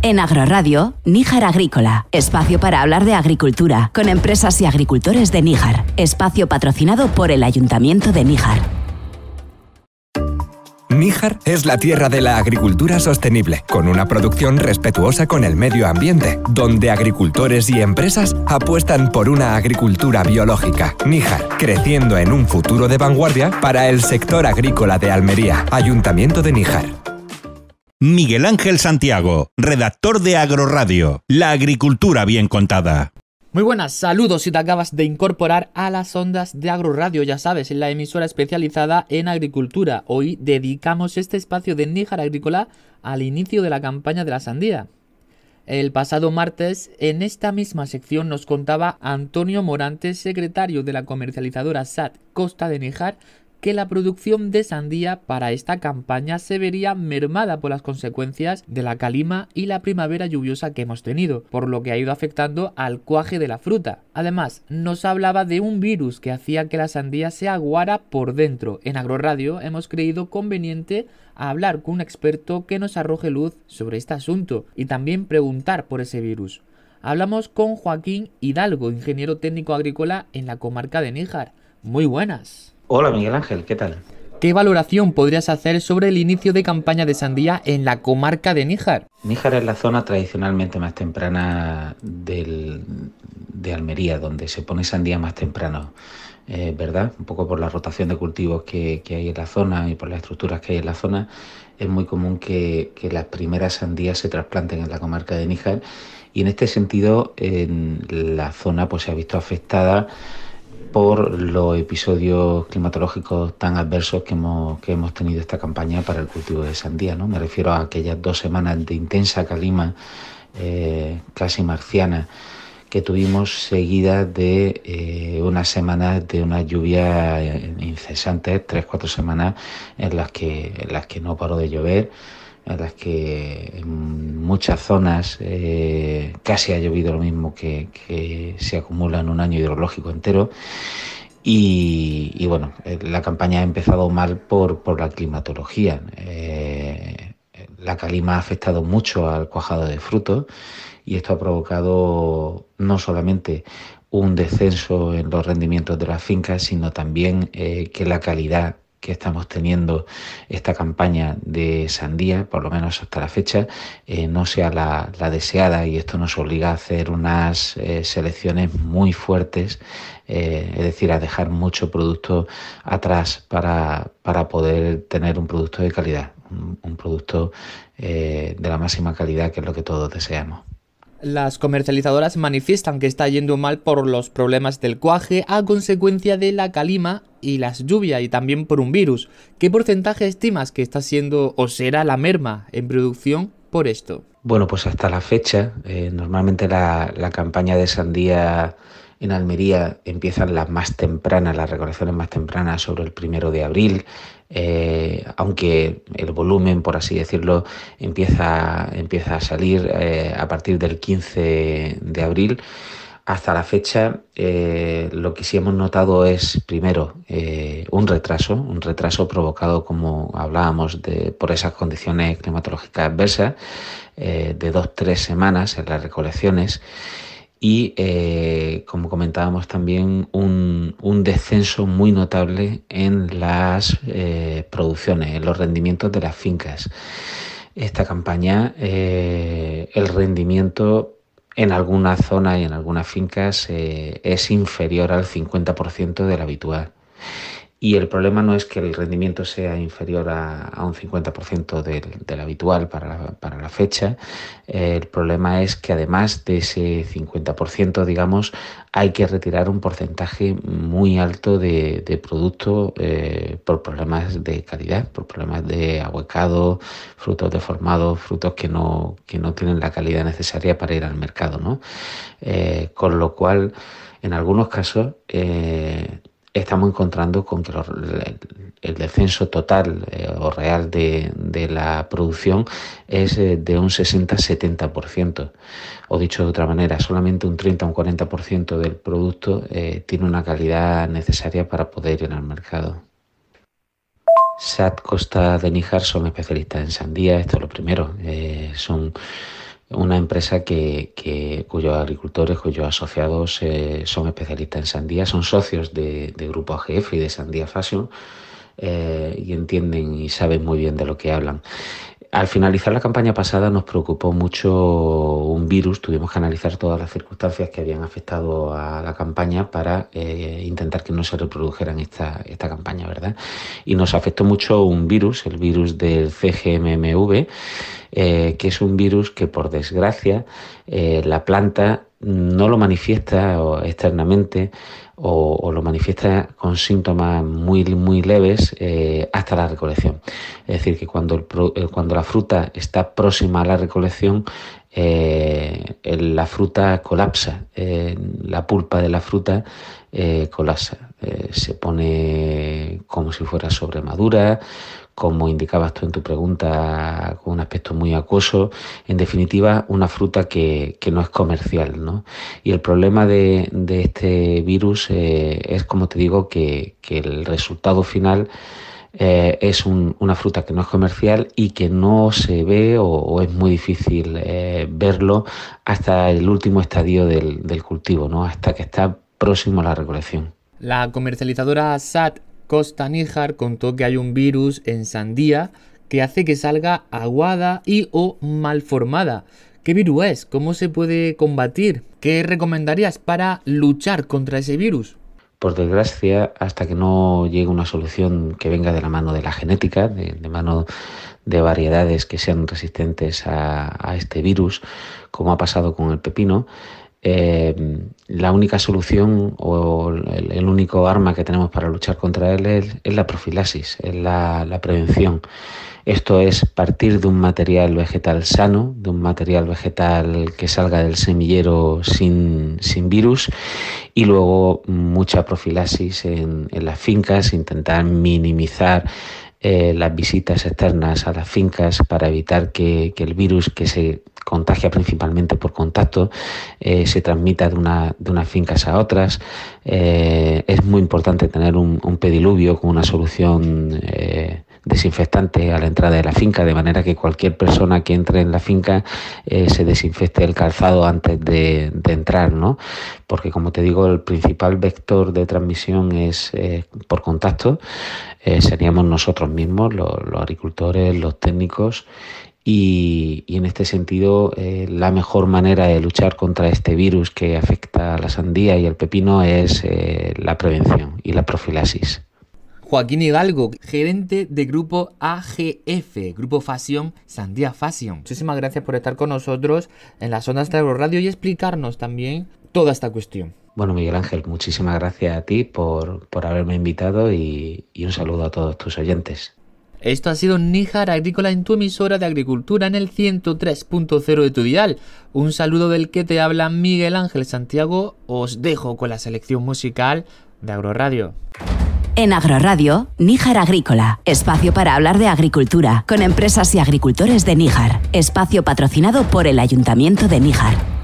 En Agroradio, Níjar Agrícola, espacio para hablar de agricultura, con empresas y agricultores de Níjar, espacio patrocinado por el Ayuntamiento de Níjar. Níjar es la tierra de la agricultura sostenible, con una producción respetuosa con el medio ambiente, donde agricultores y empresas apuestan por una agricultura biológica. Níjar, creciendo en un futuro de vanguardia para el sector agrícola de Almería, Ayuntamiento de Níjar. Miguel Ángel Santiago, redactor de Agroradio, La Agricultura Bien Contada. Muy buenas, saludos si te acabas de incorporar a las ondas de Agroradio, ya sabes, en la emisora especializada en agricultura. Hoy dedicamos este espacio de Níjar Agrícola al inicio de la campaña de la sandía. El pasado martes, en esta misma sección nos contaba Antonio Morantes, secretario de la comercializadora SAT Costa de Níjar, que la producción de sandía para esta campaña se vería mermada por las consecuencias de la calima y la primavera lluviosa que hemos tenido, por lo que ha ido afectando al cuaje de la fruta. Además, nos hablaba de un virus que hacía que la sandía se aguara por dentro. En Agroradio hemos creído conveniente hablar con un experto que nos arroje luz sobre este asunto y también preguntar por ese virus. Hablamos con Joaquín Hidalgo, ingeniero técnico agrícola en la comarca de Níjar. Muy buenas. Hola Miguel Ángel, ¿qué tal? ¿Qué valoración podrías hacer sobre el inicio de campaña de sandía en la comarca de Níjar? Níjar es la zona tradicionalmente más temprana de Almería, donde se pone sandía más temprano, ¿verdad? Un poco por la rotación de cultivos que, hay en la zona y por las estructuras que hay en la zona, es muy común que, que las primeras sandías se trasplanten en la comarca de Níjar y en este sentido en la zona pues, se ha visto afectada por los episodios climatológicos tan adversos que hemos, tenido esta campaña para el cultivo de sandía. Me refiero a aquellas dos semanas de intensa calima eh, casi marciana que tuvimos seguidas de eh, unas semanas de una lluvia eh, incesante, tres, cuatro semanas en las en las que no paró de llover en las que en muchas zonas eh, casi ha llovido lo mismo que, se acumula en un año hidrológico entero. Y, bueno, eh, la campaña ha empezado mal por, la climatología. Eh, la calima ha afectado mucho al cuajado de frutos y esto ha provocado no solamente un descenso en los rendimientos de las fincas, sino también que la calidad que estamos teniendo esta campaña de sandía, por lo menos hasta la fecha, eh, no sea la, deseada y esto nos obliga a hacer unas eh, selecciones muy fuertes, eh, es decir, a dejar mucho producto atrás para, poder tener un producto de calidad, un producto de la máxima calidad que es lo que todos deseamos. Las comercializadoras manifiestan que está yendo mal por los problemas del cuaje a consecuencia de la calima y las lluvias y también por un virus. ¿Qué porcentaje estimas que está siendo o será la merma en producción por esto? Bueno, pues hasta la fecha, eh, normalmente la, la, campaña de sandía en Almería empiezan las más tempranas, las recolecciones más tempranas sobre el primero de abril, eh, aunque el volumen, por así decirlo, empieza, empieza a salir eh, a partir del 15 de abril. Hasta la fecha, eh, lo que sí hemos notado es, primero, un retraso, un retraso provocado, como hablábamos, por esas condiciones climatológicas adversas, de dos, tres semanas en las recolecciones y, eh, como comentábamos también, un, descenso muy notable en las eh, producciones, en los rendimientos de las fincas. Esta campaña, eh, el rendimiento en alguna zona y en algunas fincas es inferior al 50% del habitual. Y el problema no es que el rendimiento sea inferior a, un 50% del, del, habitual para la, fecha, eh, el problema es que además de ese 50%, digamos, hay que retirar un porcentaje muy alto de, de producto eh, por problemas de calidad, por problemas de ahuecado, frutos deformados, frutos que no, que no tienen la calidad necesaria para ir al mercado, ¿no? Eh, con lo cual, en algunos casos, estamos encontrando con que el, descenso total eh, o real de, la producción es eh, de un 60-70%. O dicho de otra manera, solamente un 30 40% del producto eh, tiene una calidad necesaria para poder ir al mercado. Sat Costa de Níjar son especialistas en sandía, esto es lo primero. son una empresa que, cuyos agricultores, cuyos asociados eh, son especialistas en sandía, son socios de, Grupo AGF y de Sandía Fashion eh, y entienden y saben muy bien de lo que hablan al finalizar la campaña pasada nos preocupó mucho un virus, tuvimos que analizar todas las circunstancias que habían afectado a la campaña para eh, intentar que no se reprodujeran esta, esta campaña, ¿verdad? Y nos afectó mucho un virus, el virus del CGMMV, eh, que es un virus que por desgracia eh, la planta no lo manifiesta externamente o, lo manifiesta con síntomas muy, muy leves eh, hasta la recolección. Es decir, que cuando, eh, cuando la fruta está próxima a la recolección, eh, la fruta colapsa, la pulpa de la fruta colapsa, se pone como si fuera sobremadura, como indicabas tú en tu pregunta, con un aspecto muy acuoso. En definitiva, una fruta que, no es comercial. ¿no? Y el problema de, este virus eh, es, como te digo, que, el resultado final eh, es una fruta que no es comercial y que no se ve o, es muy difícil eh, verlo hasta el último estadio del, cultivo, ¿no? hasta que está próximo a la recolección. La comercializadora SAT Costa Níjar contó que hay un virus en sandía que hace que salga aguada y o malformada. ¿Qué virus es? ¿Cómo se puede combatir? ¿Qué recomendarías para luchar contra ese virus? Por desgracia, hasta que no llegue una solución que venga de la mano de la genética, de, mano de variedades que sean resistentes a este virus, como ha pasado con el pepino, Em, la única solución o el, único arma que tenemos para luchar contra él es, la profilaxis, es la, prevención. Esto es partir de un material vegetal sano, de un material vegetal que salga del semillero sin, virus y luego mucha profilaxis en, las fincas, intentar minimizar eh, las visitas externas a las fincas para evitar que el virus que se contagia principalmente por contacto, eh, se transmite de, una, de, unas fincas a otras. Eh, es muy importante tener un, pediluvio con una solución eh, desinfectante a la entrada de la finca, de manera que cualquier persona que entre en la finca se desinfecte el calzado antes de, entrar, ¿no? Porque como te digo, el principal vector de transmisión es por contacto. seríamos nosotros mismos, los agricultores, los técnicos y, en este sentido, eh, la mejor manera de luchar contra este virus que afecta a la sandía y el pepino es eh, la prevención y la profilaxis. Joaquín Hidalgo, gerente de Grupo AGF, Grupo Fasión Sandía Fasión. Muchísimas gracias por estar con nosotros en la zona de Radio y explicarnos también toda esta cuestión. Bueno, Miguel Ángel, muchísimas gracias a ti por, haberme invitado y un saludo a todos tus oyentes. Esto ha sido Níjar Agrícola en tu emisora de agricultura en el 103.0 de tu dial. Un saludo del que te habla Miguel Ángel Santiago. Os dejo con la selección musical de Agroradio. En Agroradio, Níjar Agrícola, espacio para hablar de agricultura, con empresas y agricultores de Níjar, espacio patrocinado por el Ayuntamiento de Níjar.